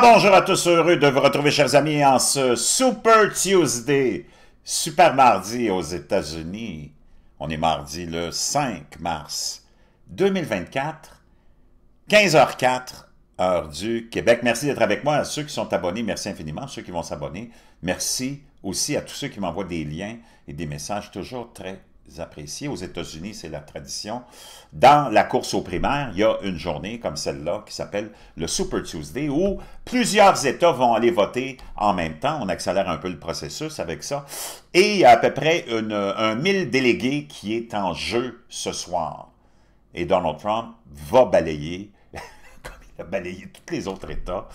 Ah, bonjour à tous, heureux de vous retrouver chers amis en ce Super Tuesday, Super Mardi aux États-Unis. On est mardi le 5 mars 2024, 15h04, heure du Québec. Merci d'être avec moi. À ceux qui sont abonnés, merci infiniment. À ceux qui vont s'abonner, merci aussi à tous ceux qui m'envoient des liens et des messages toujours très appréciés. Aux États-Unis, c'est la tradition. Dans la course aux primaires, il y a une journée comme celle-là qui s'appelle le Super Tuesday où plusieurs États vont aller voter en même temps. On accélère un peu le processus avec ça. Et il y a à peu près un mille délégués qui est en jeu ce soir. Et Donald Trump va balayer, comme il a balayé tous les autres États,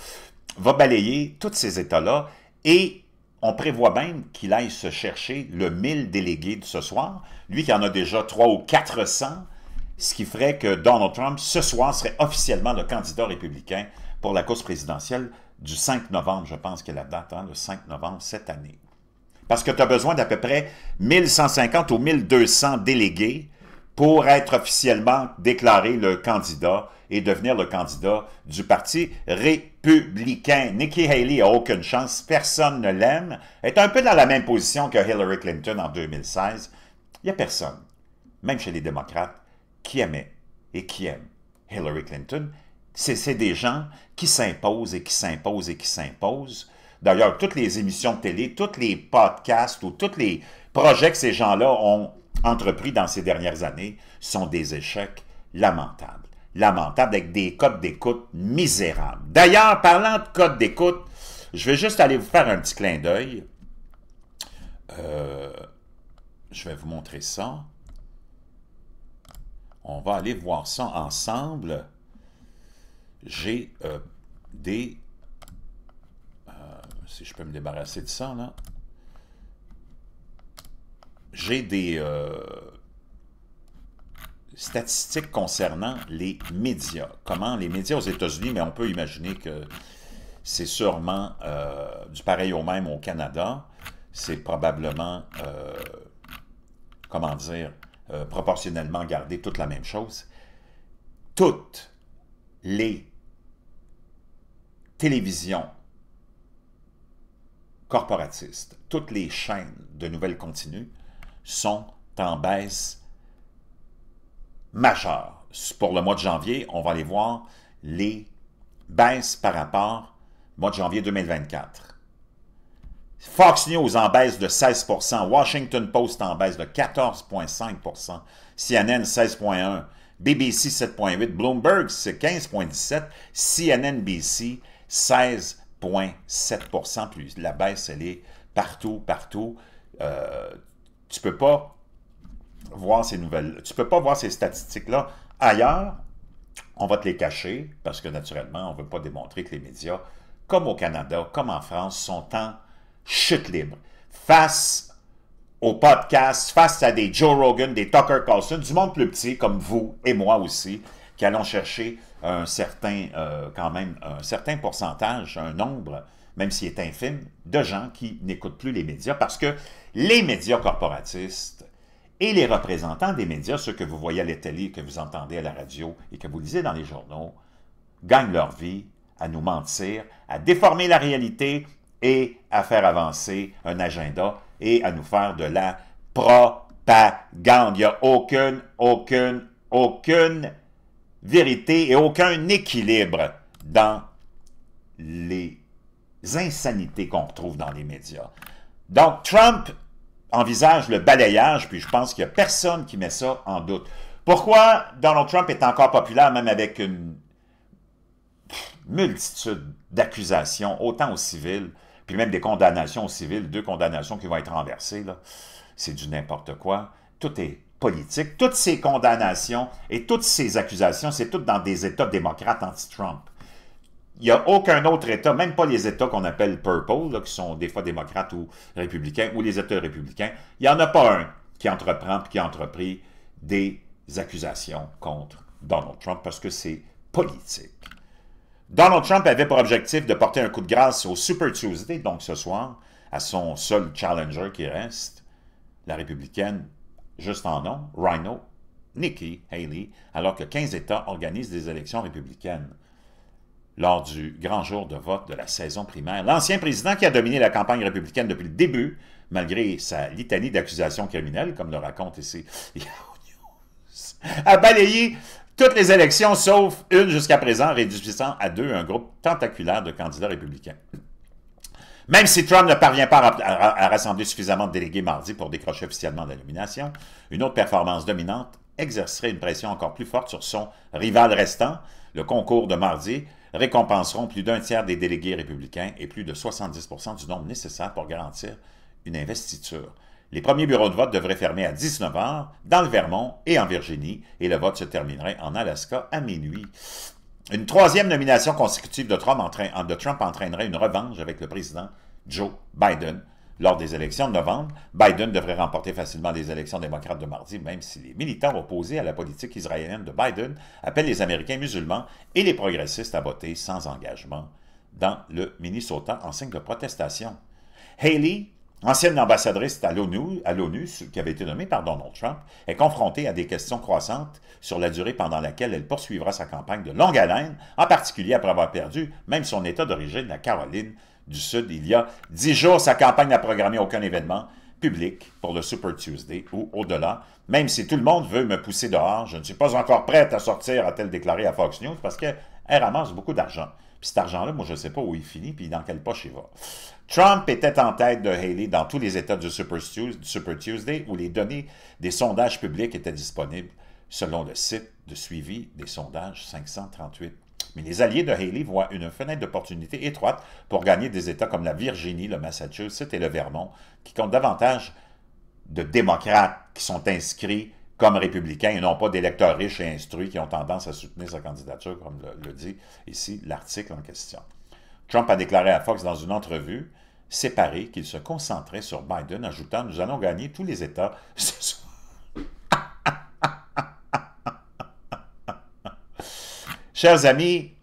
va balayer tous ces États-là et on prévoit même qu'il aille se chercher le 1000 délégués de ce soir, lui qui en a déjà trois ou 400, ce qui ferait que Donald Trump, ce soir, serait officiellement le candidat républicain pour la course présidentielle du 5 novembre, je pense que la date, hein, le 5 novembre cette année. Parce que tu as besoin d'à peu près 1150 ou 1200 délégués pour être officiellement déclaré le candidat et devenir le candidat du Parti républicain. Nikki Haley a aucune chance, personne ne l'aime, est un peu dans la même position que Hillary Clinton en 2016. Il n'y a personne, même chez les démocrates, qui aimait et qui aime Hillary Clinton. C'est des gens qui s'imposent et qui s'imposent et qui s'imposent. D'ailleurs, toutes les émissions de télé, tous les podcasts ou tous les projets que ces gens-là ont entrepris dans ces dernières années sont des échecs lamentables. Lamentables avec des codes d'écoute misérables. D'ailleurs, parlant de codes d'écoute, je vais juste aller vous faire un petit clin d'œil. Euh, je vais vous montrer ça. On va aller voir ça ensemble. J'ai euh, des... Euh, si je peux me débarrasser de ça, là j'ai des euh, statistiques concernant les médias. Comment les médias aux États-Unis, mais on peut imaginer que c'est sûrement euh, du pareil au même au Canada. C'est probablement, euh, comment dire, proportionnellement garder toute la même chose. Toutes les télévisions corporatistes, toutes les chaînes de nouvelles continues sont en baisse majeure. Pour le mois de janvier, on va aller voir les baisses par rapport au mois de janvier 2024. Fox News en baisse de 16 Washington Post en baisse de 14,5 CNN 16,1 BBC 7,8 Bloomberg 15,17 CNNBC 16,7 plus. La baisse, elle est partout, partout. Euh, tu peux pas voir ces nouvelles, tu peux pas voir ces statistiques-là ailleurs. On va te les cacher parce que naturellement, on veut pas démontrer que les médias, comme au Canada, comme en France, sont en chute libre face aux podcasts, face à des Joe Rogan, des Tucker Carlson, du monde plus petit comme vous et moi aussi, qui allons chercher un certain, euh, quand même, un certain pourcentage, un nombre même s'il est infime, de gens qui n'écoutent plus les médias parce que les médias corporatistes et les représentants des médias, ceux que vous voyez à la que vous entendez à la radio et que vous lisez dans les journaux, gagnent leur vie à nous mentir, à déformer la réalité et à faire avancer un agenda et à nous faire de la propagande. Il n'y a aucune, aucune, aucune vérité et aucun équilibre dans les insanités qu'on retrouve dans les médias. Donc, Trump envisage le balayage, puis je pense qu'il n'y a personne qui met ça en doute. Pourquoi Donald Trump est encore populaire, même avec une multitude d'accusations, autant aux civils, puis même des condamnations aux civils, deux condamnations qui vont être renversées, c'est du n'importe quoi. Tout est politique. Toutes ces condamnations et toutes ces accusations, c'est toutes dans des États démocrates anti-Trump. Il n'y a aucun autre État, même pas les États qu'on appelle purple, qui sont des fois démocrates ou républicains, ou les États républicains, il n'y en a pas un qui entreprend et qui a entrepris des accusations contre Donald Trump parce que c'est politique. Donald Trump avait pour objectif de porter un coup de grâce au Super Tuesday, donc ce soir, à son seul challenger qui reste, la républicaine, juste en nom, Rhino, Nikki Haley, alors que 15 États organisent des élections républicaines lors du grand jour de vote de la saison primaire, l'ancien président qui a dominé la campagne républicaine depuis le début, malgré sa litanie d'accusations criminelles, comme le raconte ici a balayé toutes les élections, sauf une jusqu'à présent, réduisant à deux un groupe tentaculaire de candidats républicains. Même si Trump ne parvient pas à, rassembler suffisamment de délégués mardi pour décrocher officiellement la nomination, une autre performance dominante exercerait une pression encore plus forte sur son rival restant, le concours de mardi, récompenseront plus d'un tiers des délégués républicains et plus de 70 du nombre nécessaire pour garantir une investiture. Les premiers bureaux de vote devraient fermer à 19 h dans le Vermont et en Virginie, et le vote se terminerait en Alaska à minuit. Une troisième nomination consécutive de Trump, entraînerait une revanche avec le président Joe Biden, lors des élections de novembre, Biden devrait remporter facilement les élections démocrates de mardi, même si les militants opposés à la politique israélienne de Biden appellent les Américains musulmans et les progressistes à voter sans engagement dans le Minnesota en signe de protestation. Haley, ancienne ambassadrice à l'ONU, qui avait été nommée par Donald Trump, est confrontée à des questions croissantes sur la durée pendant laquelle elle poursuivra sa campagne de longue haleine, en particulier après avoir perdu même son État d'origine, la Caroline, du Sud il y a dix jours. Sa campagne n'a programmé aucun événement public pour le Super Tuesday ou au-delà. Même si tout le monde veut me pousser dehors, je ne suis pas encore prête à sortir, a-t-elle déclaré à Fox News, parce qu'elle ramasse beaucoup d'argent. Puis cet argent-là, moi, je ne sais pas où il finit, puis dans quelle poche il va. Trump était en tête de Haley dans tous les États du du Super Tuesday où les données des sondages publics étaient disponibles selon le site de suivi des sondages 538 mais les alliés de Haley voient une fenêtre d'opportunité étroite pour gagner des États comme la Virginie, le Massachusetts et le Vermont, qui comptent davantage de démocrates qui sont inscrits comme républicains et non pas d'électeurs riches et instruits qui ont tendance à soutenir sa candidature, comme le, dit ici l'article en question. Trump a déclaré à Fox dans une entrevue séparée qu'il se concentrait sur Biden, ajoutant Nous allons gagner tous les États. Chers amis,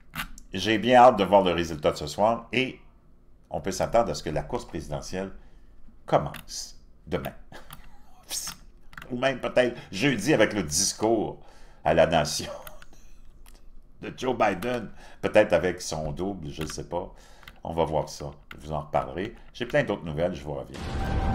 j'ai bien hâte de voir le résultat de ce soir et on peut s'attendre à ce que la course présidentielle commence demain. Ou même peut-être jeudi avec le discours à la nation de Joe Biden, peut-être avec son double, je ne sais pas. On va voir ça. Je vous en reparlerai. J'ai plein d'autres nouvelles, je vous reviens.